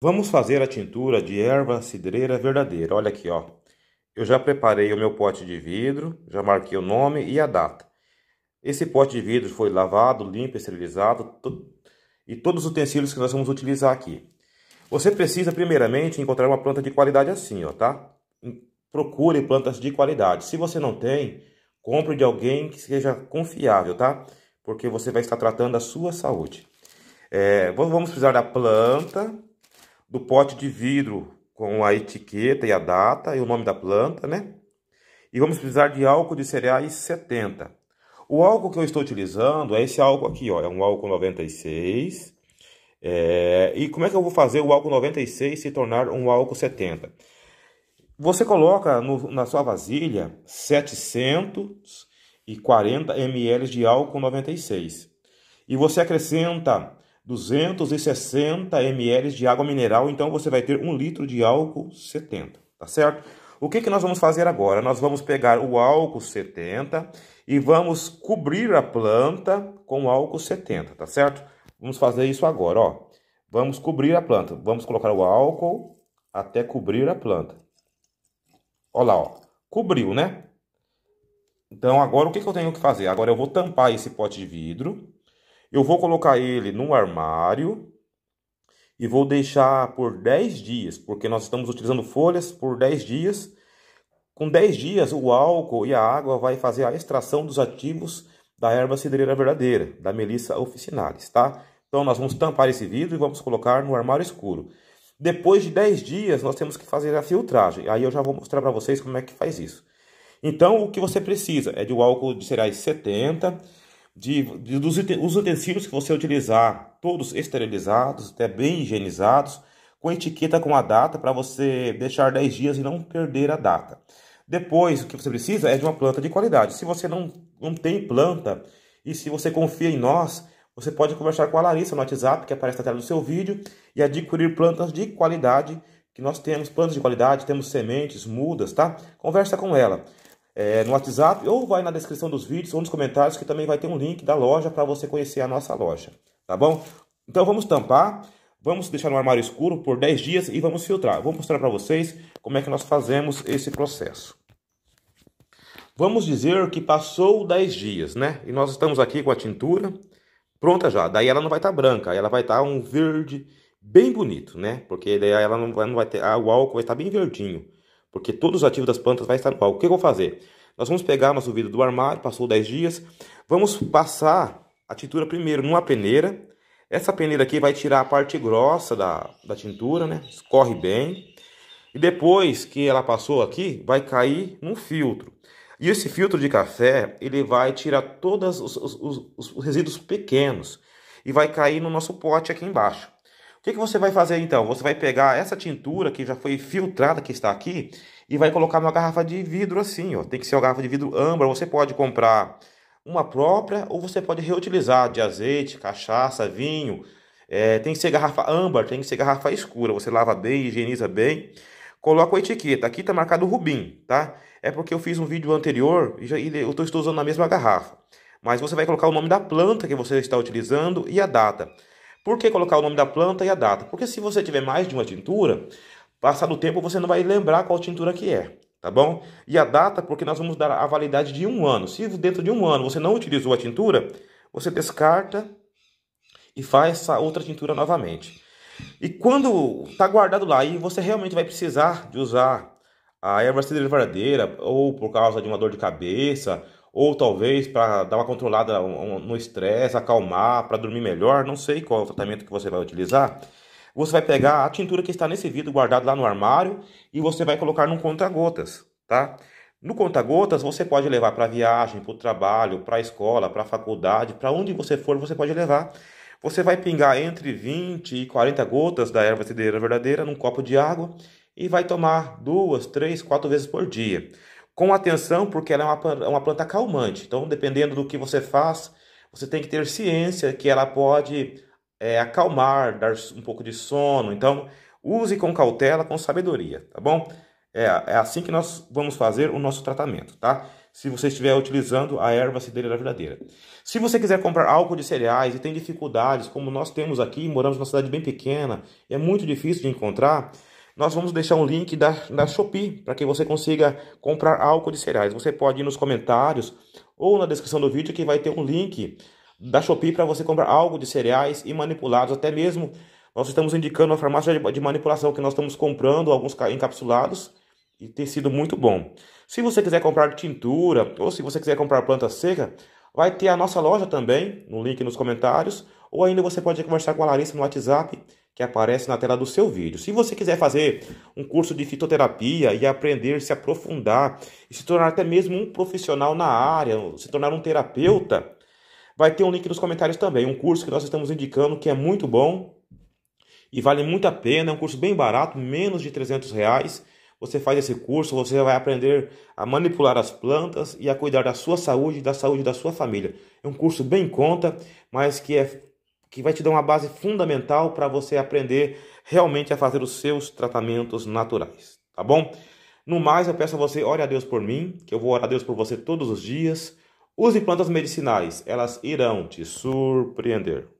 Vamos fazer a tintura de erva cidreira verdadeira. Olha aqui, ó. Eu já preparei o meu pote de vidro, já marquei o nome e a data. Esse pote de vidro foi lavado, limpo, esterilizado e todos os utensílios que nós vamos utilizar aqui. Você precisa primeiramente encontrar uma planta de qualidade assim, ó, tá? Procure plantas de qualidade. Se você não tem, compre de alguém que seja confiável, tá? Porque você vai estar tratando a sua saúde. É, vamos precisar da planta, do pote de vidro com a etiqueta e a data e o nome da planta, né? E vamos precisar de álcool de cereais 70. O álcool que eu estou utilizando é esse álcool aqui, ó, é um álcool 96. É... E como é que eu vou fazer o álcool 96 se tornar um álcool 70? Você coloca no, na sua vasilha 740 ml de álcool 96 e você acrescenta 260 ml de água mineral, então você vai ter 1 litro de álcool 70, tá certo? O que, que nós vamos fazer agora? Nós vamos pegar o álcool 70 e vamos cobrir a planta com álcool 70, tá certo? Vamos fazer isso agora, ó. Vamos cobrir a planta. Vamos colocar o álcool até cobrir a planta. Olha lá, ó. Cobriu, né? Então, agora o que, que eu tenho que fazer? Agora eu vou tampar esse pote de vidro eu vou colocar ele no armário e vou deixar por 10 dias, porque nós estamos utilizando folhas por 10 dias. Com 10 dias, o álcool e a água vai fazer a extração dos ativos da erva cidreira verdadeira, da Melissa officinalis, tá? Então nós vamos tampar esse vidro e vamos colocar no armário escuro. Depois de 10 dias, nós temos que fazer a filtragem. Aí eu já vou mostrar para vocês como é que faz isso. Então, o que você precisa é de um álcool de cereais 70, de, de, dos os utensílios que você utilizar, todos esterilizados, até bem higienizados, com etiqueta com a data para você deixar 10 dias e não perder a data. Depois, o que você precisa é de uma planta de qualidade. Se você não, não tem planta e se você confia em nós, você pode conversar com a Larissa no WhatsApp, que aparece na tela do seu vídeo, e adquirir plantas de qualidade, que nós temos plantas de qualidade, temos sementes, mudas, tá? Conversa com ela é, no WhatsApp ou vai na descrição dos vídeos ou nos comentários que também vai ter um link da loja para você conhecer a nossa loja, tá bom? Então vamos tampar, vamos deixar no armário escuro por 10 dias e vamos filtrar. Vou mostrar para vocês como é que nós fazemos esse processo. Vamos dizer que passou 10 dias, né? E nós estamos aqui com a tintura pronta já. Daí ela não vai estar tá branca, ela vai estar tá um verde bem bonito, né? Porque daí ela não vai, não vai ter, ah, o álcool vai estar tá bem verdinho porque todos os ativos das plantas vai estar no álcool. O que eu vou fazer? Nós vamos pegar nosso vidro do armário, passou 10 dias, vamos passar a tintura primeiro numa peneira. Essa peneira aqui vai tirar a parte grossa da, da tintura, né? Escorre bem. E depois que ela passou aqui, vai cair num filtro. E esse filtro de café, ele vai tirar todos os, os, os resíduos pequenos e vai cair no nosso pote aqui embaixo. O que, que você vai fazer então? Você vai pegar essa tintura que já foi filtrada, que está aqui, e vai colocar numa garrafa de vidro assim, ó. Tem que ser uma garrafa de vidro âmbar. Você pode comprar uma própria ou você pode reutilizar de azeite, cachaça, vinho. É, tem que ser garrafa âmbar, tem que ser garrafa escura. Você lava bem, higieniza bem. Coloca a etiqueta. Aqui está marcado Rubim, tá? É porque eu fiz um vídeo anterior e, já, e eu estou usando a mesma garrafa. Mas você vai colocar o nome da planta que você está utilizando e a data. Por que colocar o nome da planta e a data? Porque se você tiver mais de uma tintura, passado o tempo você não vai lembrar qual tintura que é, tá bom? E a data, porque nós vamos dar a validade de um ano. Se dentro de um ano você não utilizou a tintura, você descarta e faz essa outra tintura novamente. E quando está guardado lá e você realmente vai precisar de usar a erva cidreira verdadeira, ou por causa de uma dor de cabeça, ou talvez para dar uma controlada no estresse, acalmar, para dormir melhor, não sei qual é o tratamento que você vai utilizar. Você vai pegar a tintura que está nesse vidro guardado lá no armário e você vai colocar num conta-gotas, tá? No conta-gotas você pode levar para viagem, para o trabalho, para a escola, para a faculdade, para onde você for, você pode levar. Você vai pingar entre 20 e 40 gotas da erva cedeira verdadeira num copo de água e vai tomar duas, três, quatro vezes por dia com atenção, porque ela é uma, é uma planta calmante. Então, dependendo do que você faz, você tem que ter ciência que ela pode é, acalmar, dar um pouco de sono. Então, use com cautela, com sabedoria, tá bom? É, é assim que nós vamos fazer o nosso tratamento, tá? Se você estiver utilizando a erva cidreira verdadeira. Se você quiser comprar álcool de cereais e tem dificuldades, como nós temos aqui, moramos numa cidade bem pequena, é muito difícil de encontrar, nós vamos deixar um link da, da Shopee para que você consiga comprar álcool de cereais. Você pode ir nos comentários ou na descrição do vídeo que vai ter um link da Shopee para você comprar álcool de cereais e manipulados. Até mesmo nós estamos indicando a farmácia de, de manipulação que nós estamos comprando alguns encapsulados e tem sido muito bom. Se você quiser comprar tintura ou se você quiser comprar planta seca, Vai ter a nossa loja também, no link nos comentários, ou ainda você pode conversar com a Larissa no WhatsApp, que aparece na tela do seu vídeo. Se você quiser fazer um curso de fitoterapia e aprender, se aprofundar, e se tornar até mesmo um profissional na área, se tornar um terapeuta, vai ter um link nos comentários também. Um curso que nós estamos indicando que é muito bom e vale muito a pena, é um curso bem barato, menos de 300 reais, você faz esse curso, você vai aprender a manipular as plantas e a cuidar da sua saúde e da saúde da sua família. É um curso bem em conta, mas que é que vai te dar uma base fundamental para você aprender realmente a fazer os seus tratamentos naturais, tá bom? No mais, eu peço a você, ore a Deus por mim, que eu vou orar a Deus por você todos os dias. Use plantas medicinais, elas irão te surpreender.